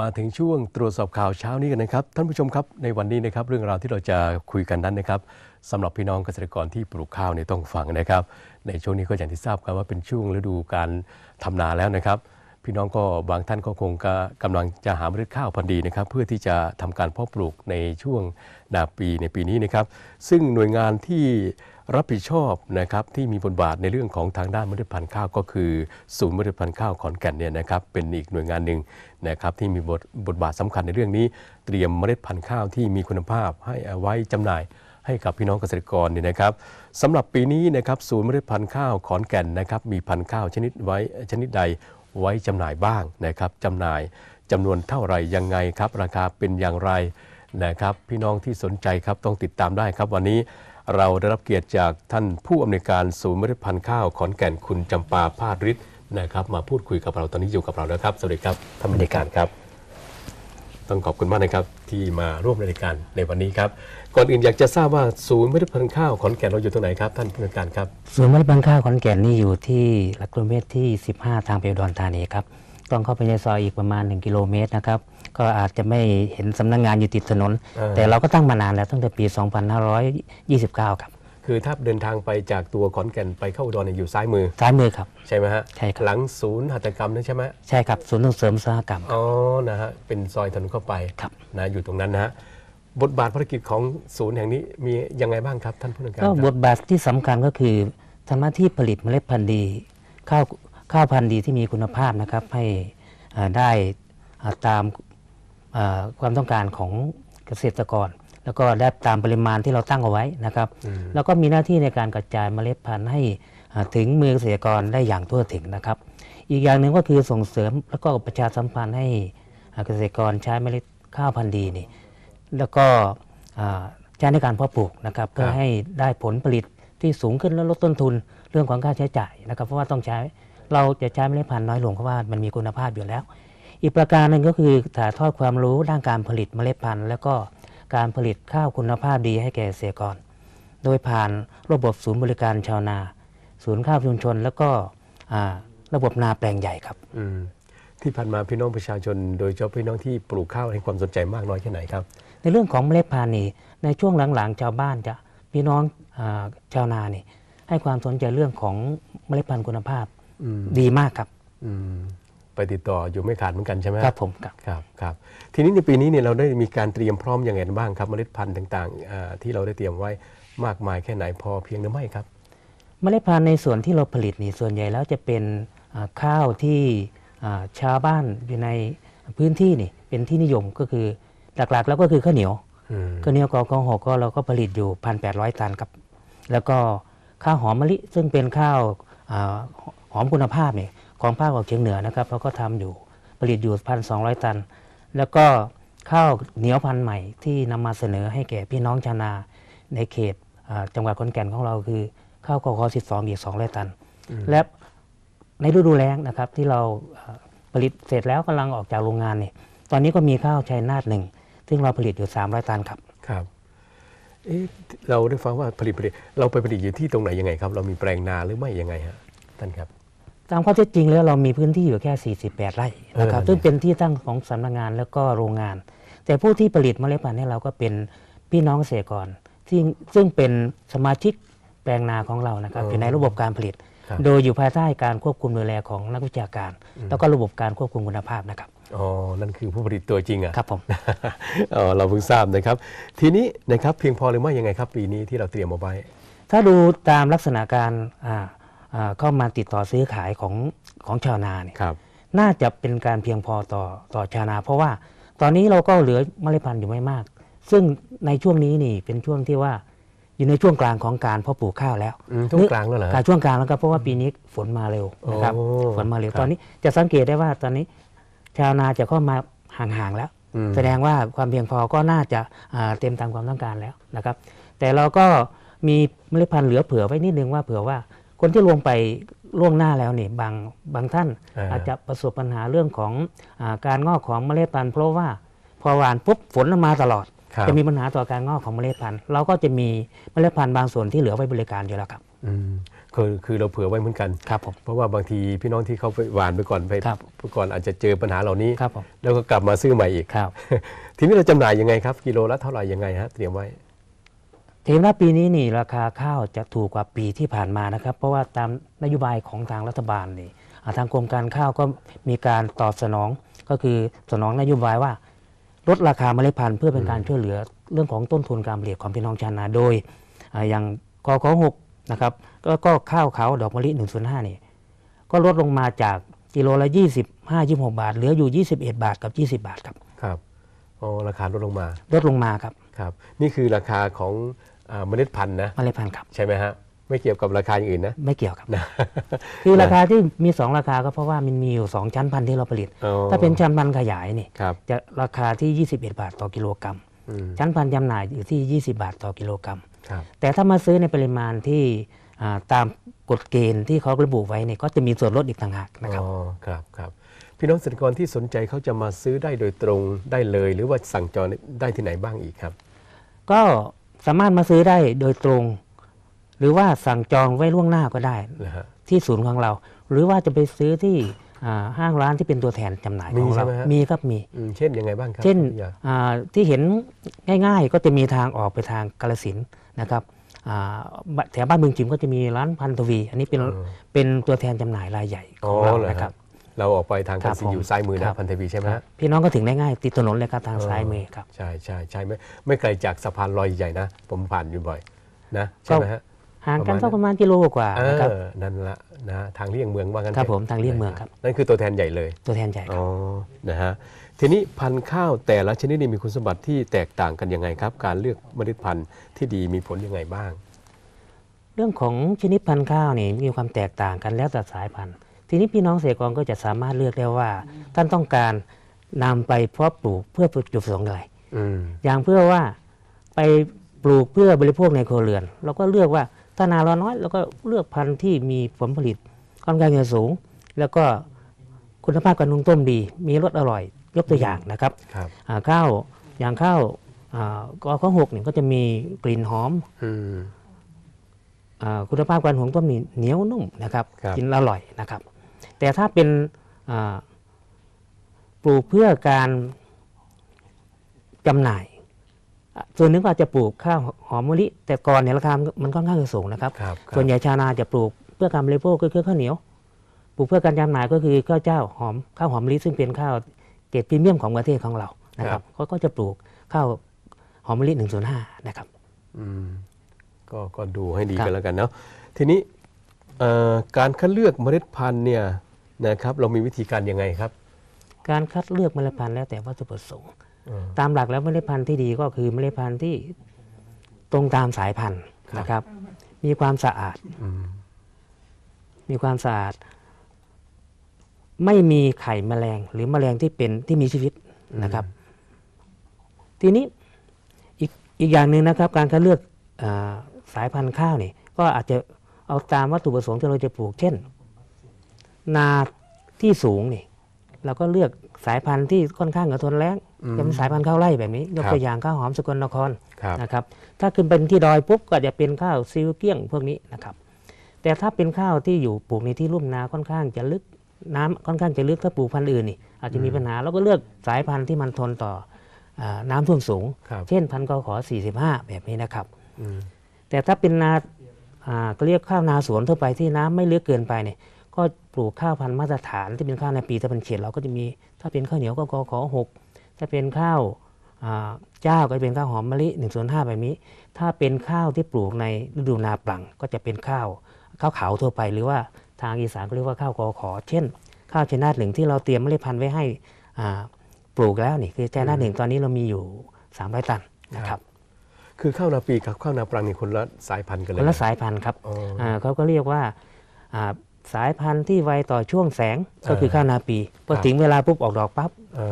มาถึงช่วงตรวจสอบข่าวเช้านี้กันนะครับท่านผู้ชมครับในวันนี้นะครับ เรื่องราวที่เราจะคุยกันนั้นนะครับสำหรับพี่น้องเกษตรกรที่ปลูกข้าวเนี่ยต้องฟังนะครับ ในช่วงนี้ก็อย่างที่ทราบกันว่าเป็นช่วงฤดูการทำนาแล้วนะครับ พี่น้องก็บางท่านก็คงกำลังจะหาเมล็ดข้าวพันธุ์ดีนะครับ เพื่อที่จะทำการเพาะปลูกในช่วงนาปีในปีนี้นะครับ ซึ่งหน่วยงานที่รับผิดชอบนะครับที่มีบทบาทในเรื่องของทางด้านมรพันธ์ข้าวก็คือศูนย์มรพันธ์ข้าวขอนแก่นเนี่ยนะครับเป็นอีกหน่วยงานหนึ่งนะครับที่มีบทบทบาทสำคัญในเรื่องนี้ เตรียมเมล็ดพันธุ์ข้าวที่มีคุณภาพให้อาไว้จำหน่ายให้กับพี่น้องเกษตรกรเนี่ยนะครับสำหรับปีนี้นะครับศูนย์เมล็ดพันธุ์ข้าวขอนแก่นนะครับมีพันธุ์ข้าวชนิดไว้ชนิดใดไว้จำหน่ายบ้างนะครับจำหน่ายจำนวนเท่าไหร่ยังไงครับ ราคาเป็นอย่างไรนะครับพี่น้องที่สนใจครับต้องติดตามได้ครับวันนี้เราได้รับเกียรติจากท่านผู้อำนวยการศูนย์เมล็ดพันธุ์ข้าวขอนแก่นคุณจำปาพาดฤทธิ์นะครับ มาพูดคุยกับเราตอนนี้อยู่กับเราแล้วครับสวัสดีครับท่านผู้อำนวยการครับ ต้องขอบคุณมากนะครับที่มาร่วมรายการในวันนี้ครับก่อนอื่นอยากจะทราบว่าศูนย์เมล็ดพันธุ์ข้าวขอนแก่นเราอยู่ตรงไหนครับท่านผู้อำนวยการครับศูนย์เมล็ดพันธุ์ข้าวขอนแก่นนี่อยู่ที่หลักกิโลเมตรที่ 15 ทางเปียดอนธานีครับต้องเข้าไปในซอยอีกประมาณ1กิโลเมตรนะครับก็อาจจะไม่เห็นสำนักงงานอยู่ติดถนน แต่เราก็ตั้งมานานแล้วตั้งแต่ปี 2529 ครับคือถ้าเดินทางไปจากตัวขอนแก่นไปเข้าอุดรอยู่ซ้ายมือซ้ายมือครับใช่ไหมฮะใช่ครับหลังศูนย์หัตถกรรมนั่นใช่ไหมใช่ครับศูนย์ส่งเสริมตสาหกรรมอ๋อ นะฮะเป็นซอยถนนเข้าไปครับนะอยู่ตรงนั้นนะฮะบทบาทภารกิจของศูนย์แห่งนี้มียังไงบ้างครับท่านผู้นำการก็บทบาทที่สำคัญก็คือทำหน้าที่ผลิตเมล็ดพันธุ์ดีข้าวข้าวพันธุ์ดีที่มีคุณภาพนะครับให้ได้ตามความต้องการของเกษตรกร แล้วก็ได้ตามปริมาณที่เราตั้งเอาไว้นะครับ แล้วก็มีหน้าที่ในการกระจายเมล็ดพันธุ์ให้ถึงมือเกษตรกรได้อย่างทั่วถึงนะครับ อีกอย่างหนึ่งก็คือส่งเสริมแล้วก็ประชาสัมพันธ์ให้เกษตรกรใช้เมล็ดข้าวพันธุ์ดีนี่แล้วก็ใช้ในการเพาะปลูกนะครับเพื่อให้ได้ผลผลิตที่สูงขึ้นและลดต้นทุนเรื่องของค่าใช้จ่ายนะครับ เพราะว่าต้องใช้เราจะใช้เมล็ดพันธุ์น้อยลงเพราะว่ามันมีคุณภาพอยู่แล้ว อีกประการหนึ่งก็คือถ่ายทอดความรู้ด้านการผลิตเมล็ดพันธุ์ แล้วก็การผลิตข้าวคุณภาพดีให้แก่เกษตรกรโดยผ่านระบบศูนย์บริการชาวนา ศูนย์ข้าวชุมชนแล้วก็ระบบนาแปลงใหญ่ครับที่ผ่านมาพี่น้องประชาชน โดยเฉพาะพี่น้องที่ปลูกข้าวให้ความสนใจมากน้อยแค่ไหนครับ ในเรื่องของเมล็ดพันธุ์นี่ในช่วงหลังๆชาวบ้านจะพี่น้องอชาวนานี่ให้ความสนใจเรื่องของเมล็ดพันธุ์คุณภาพดีมากครับไปติดต่ออยู่ไม่ขาดเหมือนกันใช่ไหมครับผมครับ ครับครับทีนี้ในปีนี้เนี่ยเราได้มีการเตรียมพร้อมอย่างไรบ้างครับเมล็ดพันธุ์ต่างๆ ที่เราได้เตรียมไว้มากมายแค่ไหนพอเพียงหรือไม่ครับ เมล็ดพันธุ์ในส่วนที่เราผลิตนี่ส่วนใหญ่แล้วจะเป็นข้าวที่ชาวบ้านอยู่ในพื้นที่นี่เป็นที่นิยมก็คือหลักๆแล้วก็คือข้าวเหนียวข้าวเหนียวกอกองหกก็เราก็ผลิตอยู่พันแปดร้อยตันครับแล้วก็ข้าวหอมมะลิซึ่งเป็นข้าวหอมคุณภาพเนี่ยของภาคออกเฉียงเหนือนะครับเขาก็ทำอยู่ผลิตอยู่พันสองตัน แล้วก็ข้าวเหนียวพันธุ์ใหม่ที่นำมาเสนอให้แก่พี่น้องชาวนาในเขตจังหวัดขอนแก่นของเราคือข้าวกคอสิบสองอีกสองร้อยตัน และในฤดูแล้งนะครับที่เราผลิตเสร็จแล้วกำลังออกจากโรงงานเนี่ยตอนนี้ก็มีข้าวชายนาทหนึ่งซึ่งเราผลิตอยู่สามร้อยตันครับครับเอเราได้ฟังว่าผลิตผลิตเราไปผลิตอยู่ที่ตรงไหนยังไงครับเรามีแปลงนาหรือไม่ยังไงฮะท่านครับามข้อเท็จจริงแล้วเรามีพื้นที่อยู่แค่ 48 ไร่ นะครับ ซึ่งเป็นที่ตั้งของสำนักงานแล้วก็โรงงาน แต่ผู้ที่ผลิตเมล็ดพันธุ์ในี่เราก็เป็นพี่น้องเกษตรกรที่ซึ่งเป็นสมาชิกแปลงนาของเรานะครับอยู่ในระบบการผลิต โดยอยู่ภายใต้การควบคุมดูแลของนักวิชาการ แล้วก็ระบบการควบคุมคุณภาพนะครับ อ๋อ นั่นคือผู้ผลิตตัวจริงอ่ะ ครับผมอ๋อเราเพิ่งทราบนะครับ ทีนี้นะครับเพียงพอหรือไม่ยังไงครับ ปีนี้ที่เราเตรียมเอาไว้ ถ้าดูตามลักษณะการอ่าเข้ามาติดต่อซื้อขายของของชาวนาเนี่ยน่าจะเป็นการเพียงพอต่อต่อชาวนาเพราะว่าตอนนี้เราก็เหลือเมล็ดพันธุ์อยู่ไม่มาก ซึ่งในช่วงนี้นี่เป็นช่วงที่ว่าอยู่ในช่วงกลางของการเพาะปลูกข้าวแล้วช่วงกลางแล้วเหรอการช่วงกลางแล้วก็เพราะว่าปีนี้ฝนมาเร็วนะครับฝนมาเร็ว ตอนนี้จะสังเกตได้ว่าตอนนี้ชาวนาจะเข้ามาห่างๆแล้ว แสดงว่าความเพียงพอก็น่าจะเต็มตามความต้องการแล้วนะครับ แต่เราก็มีเมล็ดพันธุ์เหลือเผื่อไว้นิดนึงว่าเผื่อว่าคนที่ลงไปล่วงหน้าแล้วเนี่ยบางบางท่านอาจจะประสบปัญหาเรื่องของอาการงอกของเมล็ดพันธุ์ เพราะว่าพอหวานปุ๊บฝนมาตลอด จะมีปัญหาต่อการงอกของเมล็ดพันธุ์ เราก็จะมีเมล็ดพันธุ์บางส่วนที่เหลือไว้บริการอยู่แล้วครับคือคือเราเผื่อไว้เหมือนกันครับผมเพราะว่าบางทีพี่น้องที่เขาไปหวานไปก่อนไปก่อนอาจจะเจอปัญหาเหล่านี้แล้วก็กลับมาซื้อใหม่อีกครับ ทีนี้เราจำหน่ายยังไงครับกิโลละเท่าไหร่ยังไงฮะเตรียมไว้เห็นว่าปีนี้นี่ราคาข้าวจะถูกกว่าปีที่ผ่านมานะครับ เพราะว่าตามนโยบายของทางรัฐบาลนี่ทางกรมการข้าวก็มีการตอบสนองก็คือสนองนโยบายว่าลดราคาเมล็ดพันธุ์เพื่อเป็นการช่วยเหลือเรื่องของต้นทุนการผลิตของพี่น้องชาวนาโดยอย่างกอขอหกนะครับก็ข้าวเขาดอกมะลิ105นี่ก็ลดลงมาจากกิโลละ25 26บาท เหลืออยู่ 21 บาทกับ 20 บาทครับครับโอ้ราคาลดลงมา ลดลงมาครับครับ นี่คือราคาของเมล็ดพันธุ์นะเมล็ดพันธุ์ครับใช่ไหมฮะไม่เกี่ยวกับราคาอย่างอื่นนะไม่เกี่ยวครับ คือราคาที่มี2 ราคาก็เพราะว่ามันมีอยู่2ชั้นพันธุ์ที่เราผลิต ถ้าเป็นชั้นพันธุ์ขยายนี่จะราคาที่ 21 บาท ต่อกิโลกรัมชั้นพันธุ์จำหน่ายอยู่ที่ 20 บาทต่อกิโลกรัมแต่ถ้ามาซื้อในปริมาณที่ตามกฎเกณฑ์ที่เขาระบุไว้เนี่ยก็จะมีส่วนลดอีกต่างหากนะครับอ๋อครับครับพี่น้องเกษตรกรที่สนใจเขาจะมาซื้อได้โดยตรงได้เลย หรือว่าสั่งจองได้ที่ไหนบ้างอีกครับก็สามารถมาซื้อได้โดยตรง หรือว่าสั่งจองไว้ล่วงหน้าก็ได้ที่ศูนย์ของเรา หรือว่าจะไปซื้อที่ห้างร้านที่เป็นตัวแทนจำหน่ายของเราไหมมีครับมีเช่นยังไงบ้างครับ เช่นที่เห็นง่ายๆก็จะมีทางออกไปทางกาลสินนะครับแถวบ้านเมืองจิมก็จะมีร้านพันทวี อันนี้เป็นเป็นตัวแทนจำหน่ายรายใหญ่ของเรานะครับเราออกไปทางคัการบซีอยู่ซ้ายมือนะพันธวีใช่ไหมพี่น้องก็ถึงได้ง่ายติดถนนเลยครับทางซ้ายมือครับใช่ใช่ใช่ ไม่ไม่ไกลจากสะพานลอยใหญ่นะ ผมผ่านอยู่บ่อยนะใช่ไหมฮะห่างกันาสักประมาณกิโลกว่าครับอนั่นละนะทางเลี่ยงเมืองว่างั้นครับผมทางเลี่ยงเมืองครับนั่นคือตัวแทนใหญ่เลย ตัวแทนใหญ่คอ๋รับอนะฮะทีนี้พันธุ์ข้าวแต่ละชนิดนีมีคุณสมบัติที่แตกต่างกันยังไงครับ การเลือกเมล็ดพันธุ์ที่ดีมีผลยังไงบ้าง เรื่องของชนิดพันธุ์ข้าวนี่มีความแตกต่างกันแล้วแต่สายพันธุ์ทีนี้พี่น้องเกษตรกรก็จะสามารถเลือกได้ว่าท่านต้องการนำไปเพาะปลูกเพื่อจุดประสงค์อะไรออย่างเพื่อว่าไปปลูกเพื่อบริโภคในครัวเรือนเราก็เลือกว่าถ้านาเราน้อยเราก็เลือกพันธุ์ที่มีผลผลิตค่อนข้างจะสูง แล้วก็คุณภาพการนุ่งต้มดี มีรสอร่อยยกตัวอย่างนะครับครับข้าวอย่างข้าวาก็ข้อหกเนี่ยก็จะมีกลิ่นหอมอคุณภาพการหุงต้มนี่เหนียวนุ่มนะครับรบกินอร่อยนะครับแต่ถ้าเป็นปลูกเพื่อการจำหน่าย ส่วนนึง่าจะปลูกข้าวหอมมะลิ แต่ก่อนเนี่ยราคามันค่อนข้างสูงนะครับ ส่วนใหญ่ชาวนาจะปลูกเพื่อการบริโภคก็คือข้าวเหนียวปลูกเพื่อการจำหน่ายก็คือข้าวเจ้าหอมข้าวหอมมะลิซึ่งเป็นข้าวเกรดพรีเมียมของประเทศของเรานะครับเขาก็จะปลูกข้าวหอมมะลิ1่วนะครับก็ก็ดูให้ดีกันแล้วกันเนาะทีนี้การคัดเลือกเมล็ดพันธุ์เนี่ยนะครับ เรามีวิธีการยังไงครับ การคัดเลือกเมล็ดพันธุ์แล้วแต่วัตถุประสงค์ตามหลักแล้วเมล็ดพันธุ์ที่ดีก็คือ เมล็ดพันธุ์ที่ตรงตามสายพันธุ์นะครับ มีความสะอาด มีความสะอาด ไม่มีไข่แมลงหรือแมลงที่เป็นที่มีชีวิตนะครับ ทีนี้อีกอีกอย่างหนึ่งนะครับ การคัดเลือกสายพันธุ์ข้าวนี่ก็อาจจะเอาตามวัตถุประสงค์ที่เราจะปลูกเช่น นาที่สูงนี่เราก็เลือกสายพันธุ์ที่ค่อนข้างกระทนแรงจะเป็นสายพันธุ์ข้าวไร่แบบนี้ยกตัวอย่างข้าวหอมสกลนครนะครับ ถ้าขึ้นเป็นที่ดอยปุ๊บก็จะเป็นข้าวซิวเกี้ยงพวกนี้นะครับ แต่ถ้าเป็นข้าวที่อยู่ปลูกในที่ลุ่มนาค่อนข้างจะลึกน้ำค่อนข้างจะลึกถ้าปลูกพันธุ์อื่นนี่อาจจะมีปัญหาเราก็เลือกสายพันธุ์ที่มันทนต่อน้ำท่วมสูงเช่น พันธุ์กขอ45แบบนี้นะครับแต่ถ้าเป็นนาก็เรียกข้าวนาสวนทั่วไปที่น้ำไม่เลือกเกินไปเนี่ยก็ปลูกข้าวพันธุ์มาตรฐานที่เป็นข้าวในปีถ้าเป็นเขตเราก็จะมี ถ้าเป็นข้าวเหนียวก็กขอหกถ้าเป็นข้าวเจ้าก็จะเป็นข้าวหอมมะลิ1นึ่งส่วนห้าแบบนี้ ถ้าเป็นข้าวที่ปลูกในฤดูนาปลังก็จะเป็นข้าวข้าวขาวทั่วไป หรือว่าทางอีสานก็เรียกว่าข้าวกอขอเช่น ข้าวชนะหนึ่งที่เราเตรียมเมล็ดพันธุ์ไว้ให้ปลูกแล้วนี่คือชนะหนึ่งตอนนี้เรามีอยู่3ามรตันนะครับคือข้าวนาปีกับข้าวนาปรังนี่คนละสายพันธุ์กันเลยคนละสายพันธุ์ครับเขาก็เรียกว่าสายพันธุ์ที่ไวต่อช่วงแสง ก็คือข้าวนาปีพอถึงเวลาปุ๊บออกดอกปั๊บ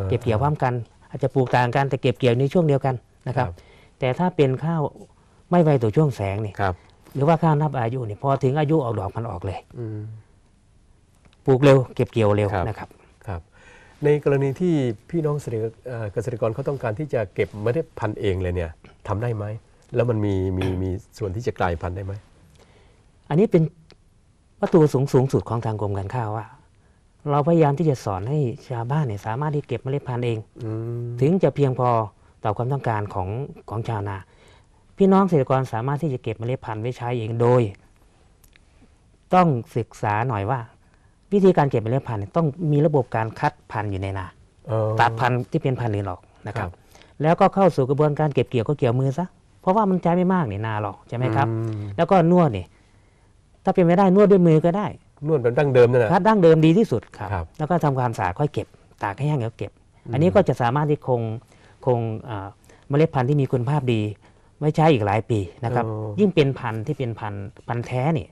เก็บเกี่ยวพร้อมกัน อาจจะปลูกต่างกันแต่เก็บเกี่ยวในช่วงเดียวกันนะครับ แต่ถ้าเป็นข้าวไม่ไวต่อช่วงแสงนี่หรือว่าข้าวนับอายุนี่พอถึงอายุออกดอกมันออกเลยปลูกเร็ว เก็บเกี่ยวเร็วนะครับ ครับ ในกรณีที่พี่น้องเกษตรกรเขาต้องการที่จะเก็บเมล็ดพันธุ์เองเลยเนี่ยทำได้ไหม แล้วมันมีมีมีส่วนที่จะกลายพันธุ์ได้ไหม อันนี้เป็นวัตถุประสงค์สูงสุดของทางกรมการข้าวว่า เราพยายามที่จะสอนให้ชาวบ้านเนี่ยสามารถที่เก็บเมล็ดพันธุ์เองอถึงจะเพียงพอต่อความต้องการของของชาวนา พี่น้องเกษตรกรสามารถที่จะเก็บเมล็ดพันธุ์ไว้ใช้เอง โดยต้องศึกษาหน่อยว่า วิธีการเก็บเมล็ดพันธุ์ต้องมีระบบการคัดพันธุ์อยู่ในนาตัดพันธุ์ที่เป็นพันธุ์อื่นออกนะครับแล้วก็เข้าสู่กระบวนการเก็บเกี่ยวก็เกี่ยวมือซะเพราะว่ามันใช้ไม่มากเนี่ยนาหรอกใช่ไหมครับ แล้วก็นวดเนี่ยถ้าเป็นไม่ได้นวดด้วยมือก็ได้นวดแบบดั้งเดิมนั่นแหละครับดั้งเดิมดีที่สุดครับแล้วก็ทำความสะอาดค่อยเก็บตากให้แห้งแล้วเก็บ อันนี้ก็จะสามารถที่คงคงเมล็ดพันธุ์ที่มีคุณภาพดีไว้ใช้อีกหลายปีนะครับ ยิ่งเป็นพันธุ์ที่เป็นพันธุ์พันธุ์แท้เนี่ย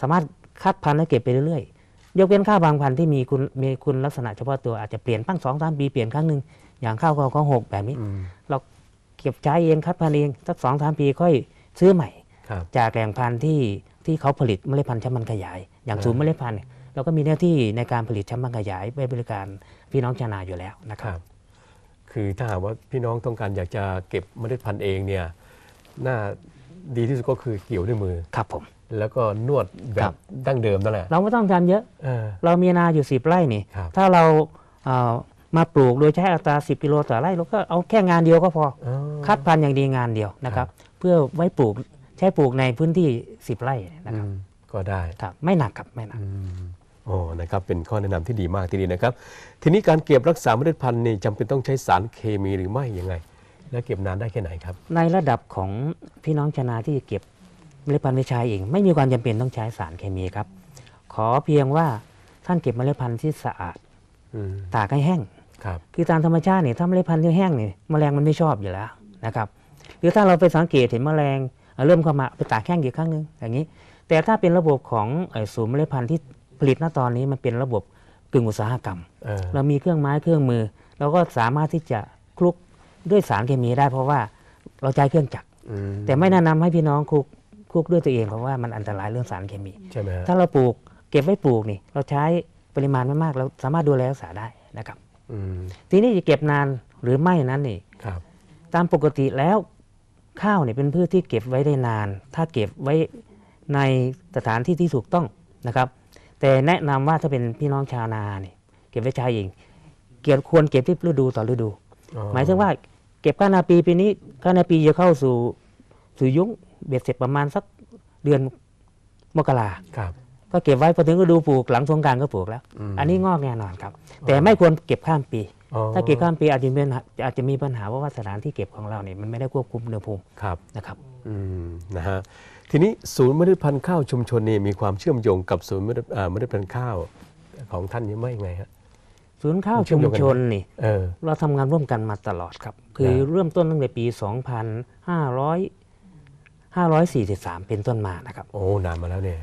สามารถคัดพันธุ์แล้วเก็บไปเรื่อยๆยกเว้นข้าวบางพันธุ์ที่มีคุณมีคุณลักษณะเฉพาะตัวอาจจะเปลี่ยนั้งสองสามปีเปลี่ยนครั้งหนึ่งอย่างข้าวก็หกแบบนี้ เราเก็บใช้เองคัดพันเองสักสองสามปีค่อยซื้อใหม่ จากแหล่งพันธุ์ที่ที่เขาผลิตเมล็ดพันธุ์ชั้มันขยาย อย่างศูนย์เมล็ดพันธุ์เราก็มีหน้าที่ในการผลิตชั้มันขยายไปบริการพี่น้องชาวนาอยู่แล้วนะครับ คือถ้าหากว่าพี่น้องต้องการอยากจะเก็บเมล็ดพันธุ์เองเนี่ยน่าดีที่สุดก็คือเกี่ยวด้วยมือครับผมแล้วก็นวดแบบดั้งเดิมนั่นแหละเราไม่ต้องทำเยอะเรามีนาอยู่สิบไร่นี่ถ้าเรามาปลูก โดยใช้อัตรา 10กิโลต่อไร่เราก็เอาแค่งานเดียวก็พออคัดพันธุ์อย่างดีงานเดียว นะครับ เพื่อไว้ปลูกใช้ปลูกในพื้นที่ 10ไร่นะครับก็ได้ครับไม่หนักครับไม่หนักโอ้นะครับ เป็นข้อแนะนำที่ดีมากทีเดียวนะครับ ทีนี้การเก็บรักษาเมล็ดพันธุ์นี่จำเป็นต้องใช้สารเคมีหรือไม่ยังไง และเก็บนานได้แค่ไหนครับ ในระดับของพี่น้องชนาที่เก็บเมล็ดพันธุ์ไปใช่เองไม่มีความจำเป็นต้องใช้สารเคมีครับ ขอเพียงว่าท่านเก็บเมล็ดพันธุ์ที่สะอาดตากให้แห้งคือตามธรรมชาติเนี่ยถ้าเมล็ดพันธุ์ที่แห้งเนี่ยแมลงมันไม่ชอบอยู่แล้วนะครับหรือถ้าเราไปสังเกตเห็นแมลงเริ่มเข้ามา ไปตากแห้งอีกครั้งหนึ่งอย่างนี้ แต่ถ้าเป็นระบบของศูนย์เมล็ดพันธุ์ที่ผลิตณตอนนี้มันเป็นระบบกึ่งอุตสาหกรรมเรามีเครื่องไม้เครื่องมือ เราก็สามารถที่จะคลุกด้วยสารเคมีได้เพราะว่าเราใช้เครื่องจักรแต่ไม่แนะนำให้พี่น้องคลุกคลุกด้วยตัวเองเพราะว่ามันอันตรายเรื่องสารเคมีใช่ไหมถ้าเราปลูกเก็บไว้ปลูกนี่เราใช้ปริมาณไม่มากเราสามารถดูแลรักษาได้นะครับทีนี้จะเก็บนานหรือไม่นั้นนี่ตามปกติแล้วข้าวเนี่ยเป็นพืชที่เก็บไว้ได้นาน ถ้าเก็บไว้ในสถานที่ที่ถูกต้องนะครับ แต่แนะนำว่าถ้าเป็นพี่น้องชาวนาเนี่ยเก็บไว้ชายหิงเกยวควรเก็บที่ฤดูต่อฤดู หมายถึงว่า เก็บข้าวนาปีปีนี้ข้าวนาปีจะเข้าสู่สู่ยุ้งเบ็ดเสร็จประมาณสักเดือนมกราครับก็เก็บไว้พอถึงก็ดูปลูกหลังสงการก็ปลูกแล้ว อันนี้งอกแน่นอนครับ แต่ไม่ควรเก็บข้ามปี ถ้าเก็บข้ามปีอาจจะมีอาจจะมีปัญหาว่าสถานที่เก็บของเราเนี่ยมันไม่ได้ควบคุมอุณหภูมิครับนะครับอืมนะฮะทีนี้ศูนย์มฤพันธุ์ข้าวชุมชนนี่มีความเชื่อมโยงกับศูนย์มฤพันธุ์ข้าวของท่านยังไหมไงฮะศูนย์ข้าวชุมชนนี่เราทำงานร่วมกันมาตลอดครับคือเริ่มต้นตั้งแต่ปี2500 543 เป็นต้นมานะครับโอ้นานมาแล้วเนี่ย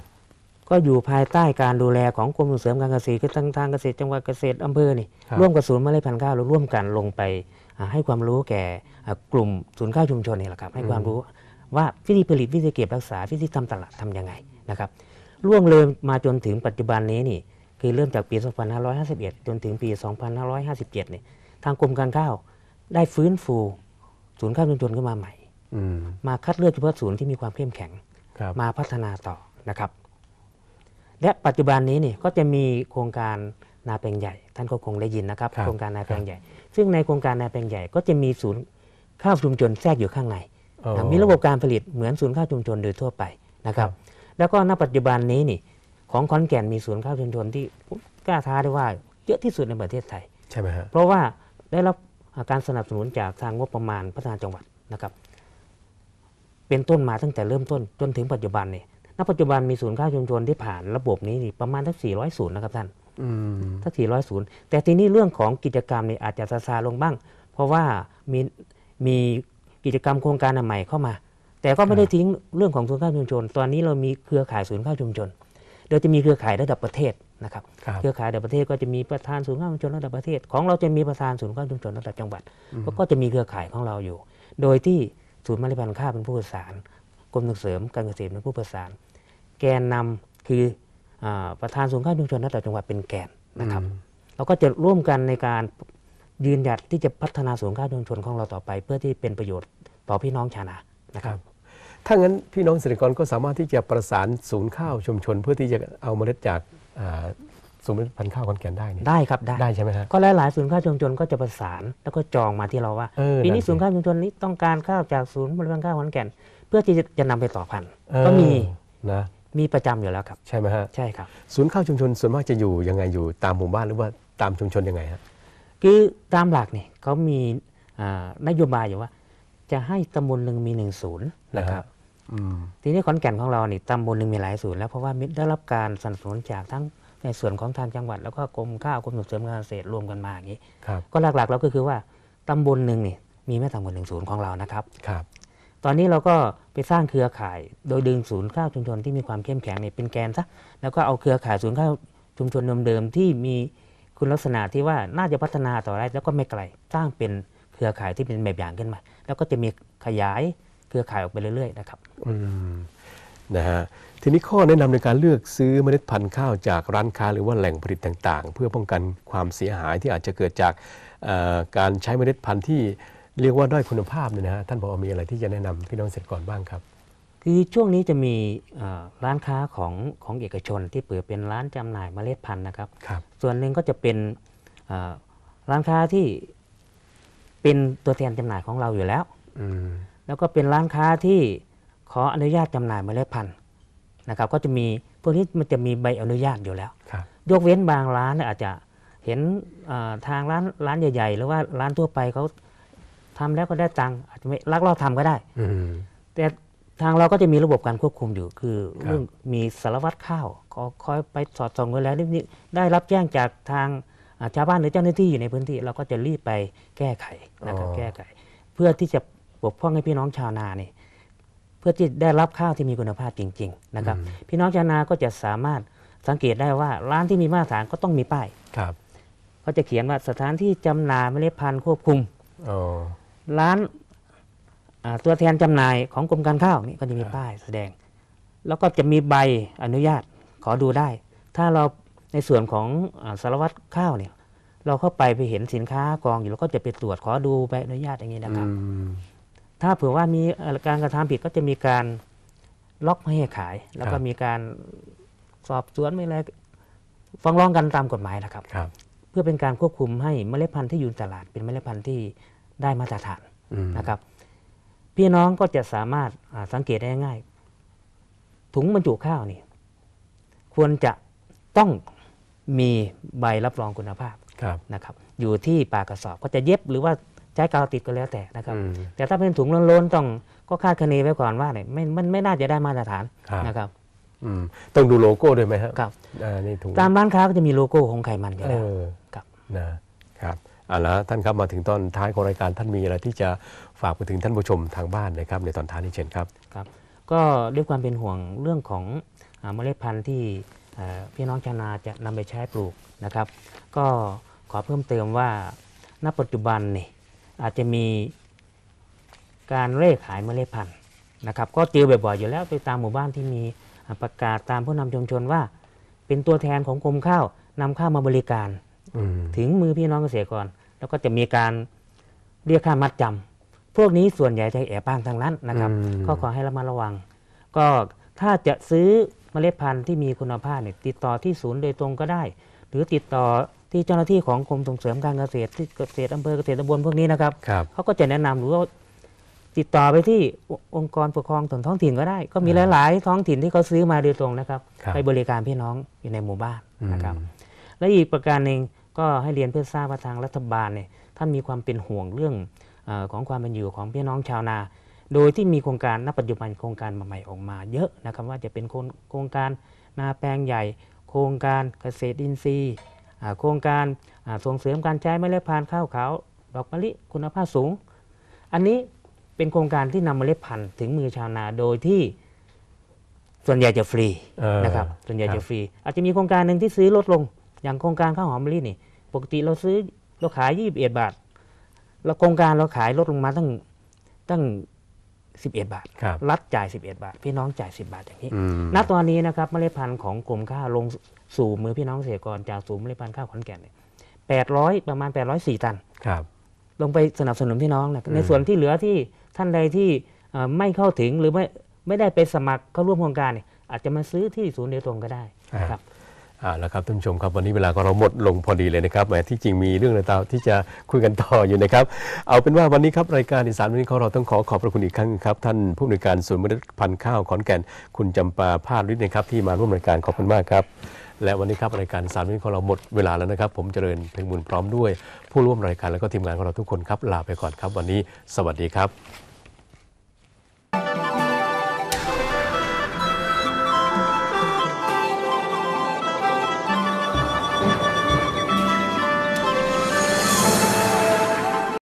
ก็อยู่ภายใต้การดูแลของกรมส่งเสริมการเกษตรคือทางทางเกษตร จังหวัดเกษตรอำเภอนี่ร่วมกับศูนย์เมล็ดพันธุ์ข้าวร่วมกันลงไปให้ความรู้แก่กลุ่มศูนย์ข้าวชุมชนนี่แหละครับ ให้ความรู้ว่าวิธีผลิตวิธีเก็บรักษาวิธีทำตลาดทำยังไงนะครับล่วงเลยมาจนถึงปัจจุบันนี้นี่คือเริ่มจากปี 2551 จนถึงปี 2557เนี่ยทางกรมการข้าวได้ฟื้นฟู ศูนย์ข้าวชุมชนขึ้นมาใหม่มาคัดเลือกเฉพาะศูนย์ที่มีความเข้มแข็งมาพัฒนาต่อนะครับและปัจจุบันนี้นี่ก็จะมีโครงการนาแปลงใหญ่ ท่านก็คงได้ยินนะครับ โครงการนาแปลงใหญ่ ซึ่งในโครงการนาแปลงใหญ่ ก็จะมีศูนย์ข้าวชุมชนแทรกอยู่ข้างในมีระบบการผลิตเหมือนศูนย์ข้าวชุมชนโดยทั่วไปนะครับ แล้วก็ณปัจจุบันนี้นี่ของขอนแก่นมีศูนย์ข้าวชุมชนที่กล้าท้าได้ว่าเยอะที่สุดในประเทศไทยใช่ไหมฮะเพราะว่าได้รับการสนับสนุนจากทางงบประมาณพัฒนาจังหวัดนะครับ เป็นต้นมาตั้งแต่เริ่มต้นจนถึงปัจจุบันเนี่ยณปัจจุบันมีศูนย์ข้าวชุมชนที่ผ่านระบบนี้นี่ประมาณทั้ง400ศูนย์นะครับท่านทั้ง400ศูนย์แต่ทีนี้เรื่องของกิจกรรมนี่อาจจะซาซาลงบ้าง เพราะว่ามีมีกิจกรรมโครงการใหม่เข้ามา แต่ก็ไม่ได้ทิ้งเรื่องของศูนย์ข้าวชุมชน ตอนนี้เรามีเครือข่ายศูนย์ข้าวชุมชนเยวจะมีเครือข่ายระดับประเทศนะครับ เครือข่ายระดับประเทศก็จะมีประธานศูนย์ข้าวชุมชนระดับประเทศ ของเราจะมีประธานศูนย์ข้าวชุมชนระดับจังหวัดก็จะมีเครือข่ายของเราอยู่ โดยที่ศูนย์มาริพันธ์ข้าวเป็นผู้ประสานกรมส่งเสริมการเกษตรเป็นผู้ประสาน แกนนำคืออประธานสูนข้าวชุมชนระดับจังหวัดเป็นแกนนะครับเราก็จะร่วมกันในการยืนหยัดที่จะพัฒนาสูนข้าวชุมชนของเราต่อไป เพื่อที่เป็นประโยชน์ต่อพี่น้องชาวนานะครับถ้างั้นพี่น้องเกษตรกรก็สามารถที่จะประสานศูนย์ข้าวชุมชน เพื่อที่จะเอาเมล็ดจากศูนย์พันธุ์ข้าวขอนแก่นได้นี่ได้ครับได้ได้ใช่ไหมครับก็หลายๆศูนย์ข้าวชุมชนก็จะประสานแล้วก็จองมาที่เราว่าปีนี้ศูนย์ข้าวชุมชนนี้ต้องการข้าวจากศูนย์บริการข้าวขอนแก่นพื่อที่จะนำไปต่อพันธุ์ก็มีนะมีประจำอยู่แล้วครับ ใช่ไหมฮะใช่ครับ ศูนย์ข้าวชุมชนส่วนมากจะอยู่ยังไงอยู่ตามหมู่บ้านหรือว่าตามชุมชนยังไงฮะคือตามหลักนี่เขามีนโยบายอยู่ว่า จะให้ตำบลหนึ่งมีหนึ่งศูนย์นะครับทีนี้ขอนแก่นของเราเนี่ยตำบลหนึ่งมีหลายศูนย์แล้วเพราะว่ามิได้รับการสนับสนุนจากทั้งในส่วนของทางจังหวัดแล้วก็กรมข้าวกรมส่งเสริมการเกษตรรวมกันมาอย่างนี้ ก็หลักๆแล้วก็คือว่าตำบลหนึ่งนี่มีไม่ต่ำกว่าหนึ่งศูนย์ของเรานะครับตอนนี้เราก็ไปสร้างเครือข่ายโดยดึงศูนย์ข้าวชุมชนที่มีความเข้มแข็งเนี่ยเป็นแกนซะแล้วก็เอาเครือข่ายศูนย์ข้าวชุมชนเดิมๆที่มีคุณลักษณะที่ว่าน่าจะพัฒนาต่อได้แล้วก็ไม่ไกลสร้างเป็นเครือข่ายที่เป็นแบบอย่างขึ้นมา แล้วก็จะมีขยายเครือข่ายออกไปเรื่อยๆนะครับอืมนะฮะทีนี้ข้อแนะนำในการเลือกซื้อเมล็ดพันธุ์ข้าวจากร้านค้าหรือว่าแหล่งผลิตต่างๆ เพื่อป้องกันความเสียหายที่อาจจะเกิดจากการใช้เมล็ดพันธุ์ที่เรียกว่าด้อยคุณภาพเนี่ยนะฮะท่านพอมีอะไรที่จะแนะนำพี่น้องเสร็จก่อนบ้างครับ คือช่วงนี้จะมีร้านค้าของของเอกชนที่เปิดเป็นร้านจำหน่ายเมล็ดพันธุ์นะครับรบส่วนหนึ่งก็จะเป็นร้านค้าที่เป็นตัวแทนจำหน่ายของเราอยู่แล้วแล้วก็เป็นร้านค้าที่ขออนุญาตจำหน่ายเมล็ดพันธุ์นะครับก็จะมี พวกนี้มันจะมีใบอนุญาตอยู่แล้วยกเว้นบางร้านอาจจะเห็นทางร้านร้านใหญ่ๆหรือว่าร้านทั่วไปเขาทำแล้วก็ได้ตังค์อาจจะไม่ลักลอบทำก็ได้อแต่ทางเราก็จะมีระบบการควบคุมอยู่ คือเรื่องมีสารวัตรข้าวคอยไปสอดส่องไว้แล้ว นี่ได้รับแจ้งจากทางชาวบ้านหรือเจ้าหน้าที่อยู่ในพื้นที่ เราก็จะรีบไปแก้ไขนะครับแก้ไขเพื่อที่จะปกป้องให้พี่น้องชาวนาเนี่ยเพื่อที่ได้รับข้าวที่มีคุณภาพจริง ๆ นะครับ พี่น้องชาวนาก็จะสามารถสังเกตได้ว่าร้านที่มีมาตรฐานก็ต้องมีป้ายครับ ก็จะเขียนว่าสถานที่จำหน่ายเมล็ดพันธุ์ควบคุมร้านตัวแทนจำหน่ายของกรมการข้าวนี่ก็จะมีป้ายแสดง แล้วก็จะมีใบอนุญาตขอดูได้ ถ้าเราในส่วนของสารวัตรข้าวเนี่ยเราเข้าไปไปเห็นสินค้ากองอยู่แล้วก็จะไปตรวจขอดูใบอนุญาตอย่างนี้นะครับถ้าเผื่อว่ามีการกระทำผิดก็จะมีการล็อกไม่ให้ขาย แล้วก็มีการสอบสวนไม่แล้วฟ้องร้องกันตามกฎหมายนะครับ เพื่อเป็นการควบคุมให้เมล็ดพันธุ์ที่อยู่ตลาดเป็นเมล็ดพันธุ์ที่ได้มาตรฐานนะครับพี่น้องก็จะสามารถสังเกตได้ง่ายถุงบรรจุข้าวนี่ควรจะต้องมีใบรับรองคุณภาพนะครับ อยู่ที่ปากกระสอบ ก็จะเย็บหรือว่าใช้กาวติดก็แล้วแต่นะครับ แต่ถ้าเป็นถุงล้นๆต้อง ก็คาดคะเนไว้ก่อนว่าเนี่ยไม่มันไม่น่าจะได้มาตรฐานนะครับต้องดูโลโก้ด้วยไหมครับรบตามร้านค้าก็จะมีโลโก้ของไขมันอยู่แล้วครับนะครับเอาละท่าน ครับ มาถึงตอนท้าย ของ รายการ ท่านมี อะไร ที่จะฝาก ไป ถึง ท่าน ผู้ ชม ทาง บ้าน นะครับ ใน ตอน ท้ายนี้เช่น ครับ ครับ ก็ด้วยความ เป็นห่วงเรื่องของเมล็ดพันธุ์ ที่พี่น้อง ชาวนาจะนำไปใช้ ปลูก นะครับ ก็ ขอเพิ่มเติมว่า ณ ปัจจุบัน นี่อาจจะ มีการเร่ขายเมล็ดพันธุ์ นะครับ ก็เจอบ่อยๆอยู่แล้วไปตาม หมู่บ้าน ที่ มี ประกาศ ตามผู้นำชุมชน ว่า เป็น ตัวแทน ของกรมข้าวนำข้าวมาบริการถึง มือ พี่น้องเกษตรกรแล้วก็จะมีการเรียกค่ามัดจำ พวกนี้ส่วนใหญ่จะแอบบ้างทางนั้นนะครับก็ขอให้ระมัดระวัง ก็ถ้าจะซื้อเมล็ดพันธุ์ที่มีคุณภาพเนี่ย ติดต่อที่ศูนย์โดยตรงก็ได้ หรือติดต่อที่เจ้าหน้าที่ของกรมส่งเสริมการเกษตรที่เกษตรอำเภอเกษตรตำบลพวกนี้นะครับเขาก็จะแนะนำหรือว่าติดต่อไปที่องค์กรปกครองส่วนท้องถิ่นก็ได้ ก็มีหลายๆท้องถิ่นที่เขาซื้อมาโดยตรงนะครับ ไปบริการพี่น้องอยู่ในหมู่บ้านนะครับ และอีกประการหนึ่งก็ให้เรียนเพื่อทราบว่าทางรัฐบาลเนี่ยท่านมีความเป็นห่วงเรื่องอของความเป็นอยู่ของพี่น้องชาวนา โดยที่มีโครงการณปัจจุบันโครงการใหม่ออกมาเยอะ นะครับว่าจะเป็นโครงการนาแปลงใหญ่ โครงการเกษตรอินทรีย์โครงการส่งเสริมการใช้เมล็ดพันธุ์ข้าวขาวดอกมะลิคุณภาพสูง อันนี้เป็นโครงการที่นำเมล็ดพันธุ์ถึงมือชาวนาโดยที่ส่วนใหญ่จะฟรีนะครับส่วนใหญ่จะฟรี อาจจะมีโครงการหนึ่งที่ซื้อลดลงอย่างโครงการข้าวหอมมะลินี่ ปกติเราซื้อเราขายยี่สิบเอ็ดบาทเราโครงการเราขายลดลงมาตั้งตั้งสิบเอ็ดบาทรัฐจ่ายสิบเอ็ดบาทพี่น้องจ่ายสิบาทอย่างนี้ณตอนนี้นะครับ เมล็ดพันธุ์ของกลุ่มข้าวลงสู่มือพี่น้องเกษตรกรจากสูนเมล็ดพันธุ์ข้าวขอนแก่นแปดร้อยประมาณแปดร้อยสี่ตันลงไปสนับสนุนพี่น้องนะในส่วนที่เหลือที่ท่านใดที่ไม่เข้าถึงหรือไม่ไม่ได้ไปสมัครเข้าร่วมโครงการเนี่ยอาจจะมาซื้อที่ศูนย์เดียวตรงก็ได้ครับอ่าแล้วครับท่านผู้ชมครับวันนี้เวลาของเราหมดลงพอดีเลยนะครับแหมที่จริงมีเรื่องราวที่จะคุยกันต่ออยู่นะครับ เอาเป็นว่าวันนี้ครับรายการอีสานวันนี้ของเราต้องขอขอบพระคุณอีกครั้งครับท่านผู้อำนวยการศูนย์เมล็ดพันธุ์ข้าวขอนแก่นคุณจำปาพาดฤทธิ์นะครับ ที่มาร่วมรายการขอบคุณมากครับ และวันนี้ครับรายการสารวันนี้ของเราหมดเวลาแล้วนะครับผมเจริญเพ็งบุญพร้อมด้วยผู้ร่วมรายการและก็ทีมงานของเราทุกคนครับ ลาไปก่อนครับวันนี้สวัสดีครับ